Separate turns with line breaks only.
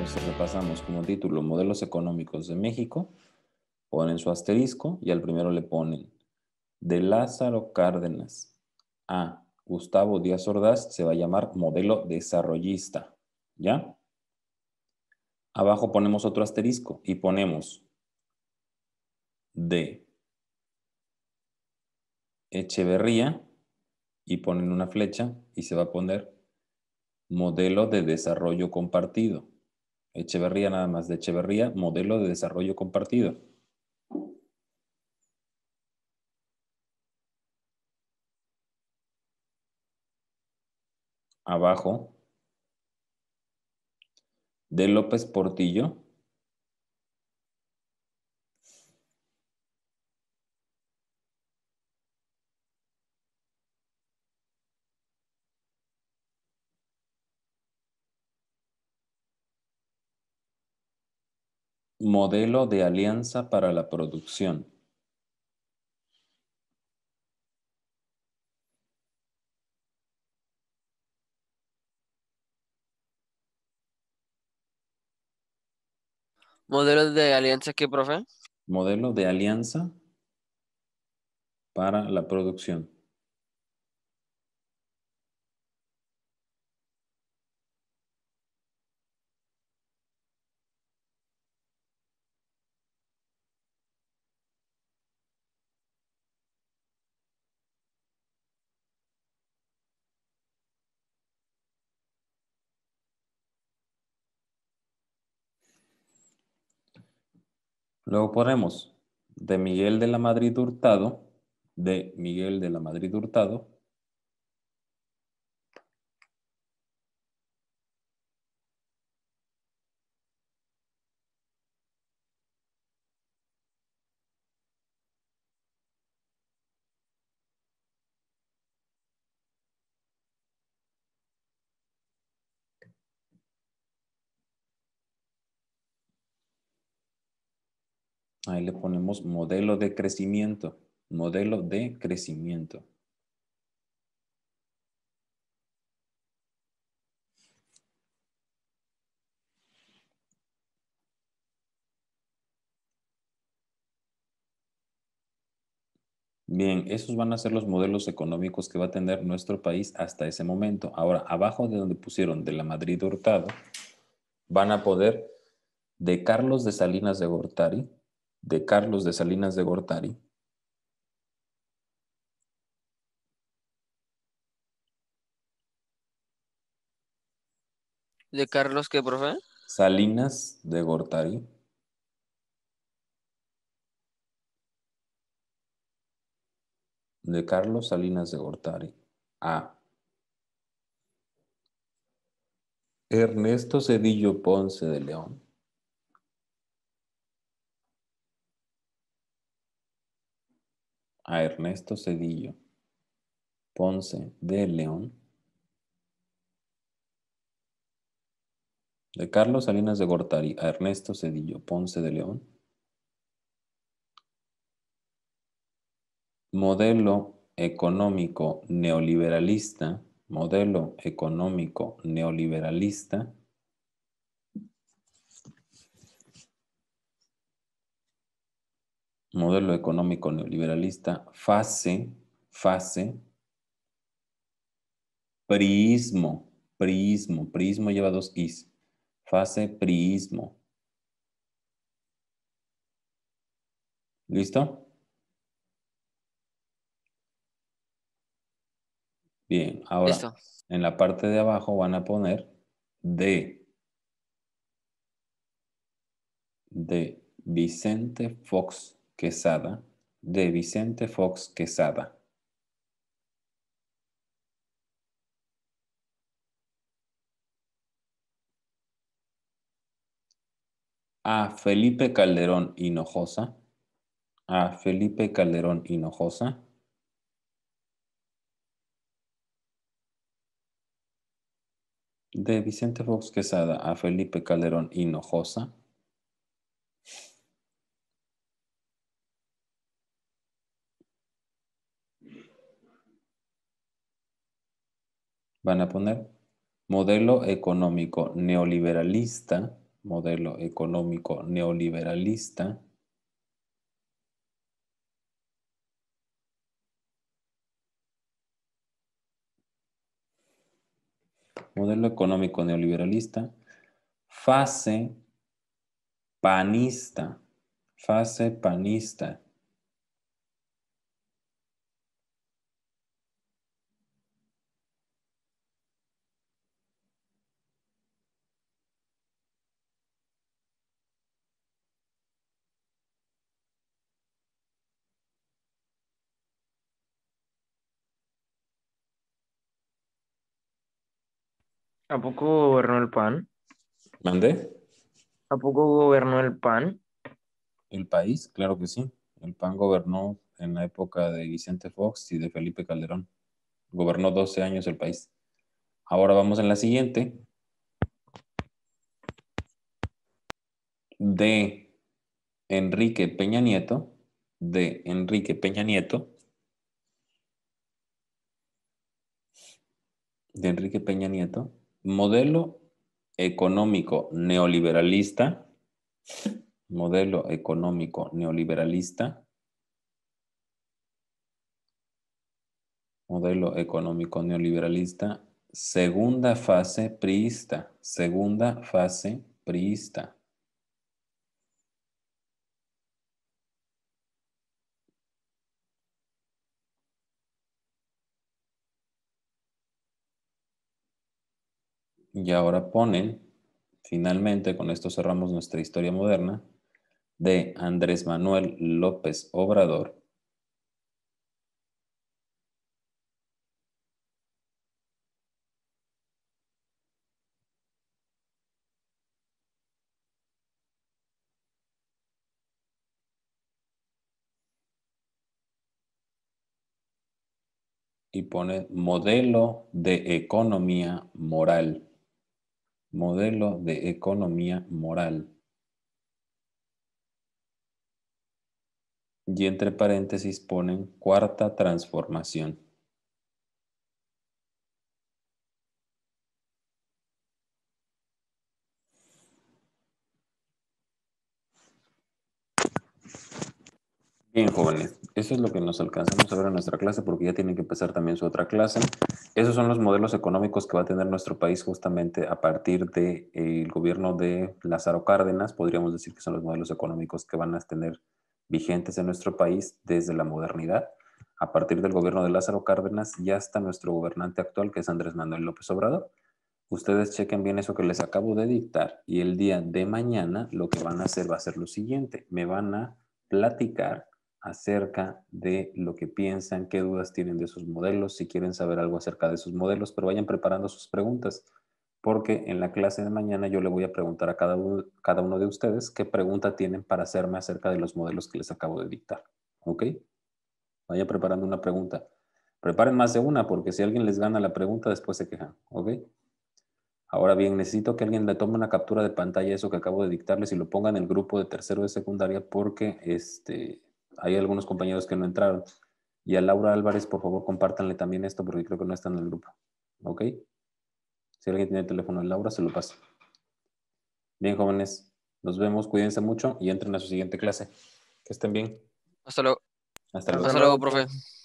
Entonces repasamos como título Modelos económicos de México, ponen su asterisco y al primero le ponen de Lázaro Cárdenas a Gustavo Díaz Ordaz se va a llamar modelo desarrollista, ¿ya? Abajo ponemos otro asterisco y ponemos de Echeverría y ponen una flecha y se va a poner modelo de desarrollo compartido. Echeverría nada más, de Echeverría, modelo de desarrollo compartido. Abajo, de López Portillo, Modelo de alianza para la producción. ¿Modelo de alianza qué, profe? Modelo de alianza para la producción. Luego ponemos de Miguel de la Madrid Hurtado, de Miguel de la Madrid Hurtado, Ahí le ponemos modelo de crecimiento. Modelo de crecimiento. Bien, esos van a ser los modelos económicos que va a tener nuestro país hasta ese momento. Ahora, abajo de donde pusieron de la Madrid Hurtado, van a poder de Carlos de Salinas de Gortari, de Carlos de Salinas de Gortari. ¿De Carlos qué, profe? Salinas de Gortari. De Carlos Salinas de Gortari. A. Ernesto Cedillo Ponce de León. a Ernesto Cedillo Ponce de León, de Carlos Salinas de Gortari a Ernesto Cedillo Ponce de León, modelo económico neoliberalista, modelo económico neoliberalista, modelo económico neoliberalista, fase, fase, prismo, prismo, prismo lleva dos is, fase prismo. ¿Listo? Bien, ahora en la parte de abajo van a poner de, de Vicente Fox. Quesada de Vicente Fox Quesada. A Felipe Calderón Hinojosa. A Felipe Calderón Hinojosa. De Vicente Fox Quesada a Felipe Calderón Hinojosa. van a poner modelo económico neoliberalista, modelo económico neoliberalista, modelo económico neoliberalista, fase panista, fase panista. ¿A poco gobernó el PAN? ¿Mandé? ¿A poco gobernó el PAN? El país, claro que sí. El PAN gobernó en la época de Vicente Fox y de Felipe Calderón. Gobernó 12 años el país. Ahora vamos en la siguiente. De Enrique Peña Nieto, de Enrique Peña Nieto, de Enrique Peña Nieto, modelo económico neoliberalista, modelo económico neoliberalista, modelo económico neoliberalista, segunda fase priista, segunda fase priista. Y ahora ponen, finalmente, con esto cerramos nuestra historia moderna, de Andrés Manuel López Obrador. y pone modelo de economía moral modelo de economía moral. Y entre paréntesis ponen cuarta transformación. Bien, jóvenes, eso es lo que nos alcanzamos a en nuestra clase porque ya tienen que empezar también su otra clase. Esos son los modelos económicos que va a tener nuestro país justamente a partir del de, eh, gobierno de Lázaro Cárdenas. Podríamos decir que son los modelos económicos que van a tener vigentes en nuestro país desde la modernidad. A partir del gobierno de Lázaro Cárdenas ya hasta nuestro gobernante actual, que es Andrés Manuel López Obrador. Ustedes chequen bien eso que les acabo de dictar y el día de mañana lo que van a hacer va a ser lo siguiente. Me van a platicar acerca de lo que piensan, qué dudas tienen de sus modelos, si quieren saber algo acerca de sus modelos, pero vayan preparando sus preguntas, porque en la clase de mañana yo le voy a preguntar a cada uno, de ustedes qué pregunta tienen para hacerme acerca de los modelos que les acabo de dictar. ¿Ok? Vayan preparando una pregunta. Preparen más de una, porque si alguien les gana la pregunta, después se quejan. ¿Ok? Ahora bien, necesito que alguien le tome una captura de pantalla a eso que acabo de dictarles y lo ponga en el grupo de tercero de secundaria porque este, hay algunos compañeros que no entraron. Y a Laura Álvarez, por favor, compártanle también esto porque creo que no está en el grupo. ¿Ok? Si alguien tiene el teléfono de Laura, se lo pasa. Bien, jóvenes, nos vemos, cuídense mucho y entren a su siguiente clase. Que estén bien. Hasta Hasta luego, Hasta luego profe.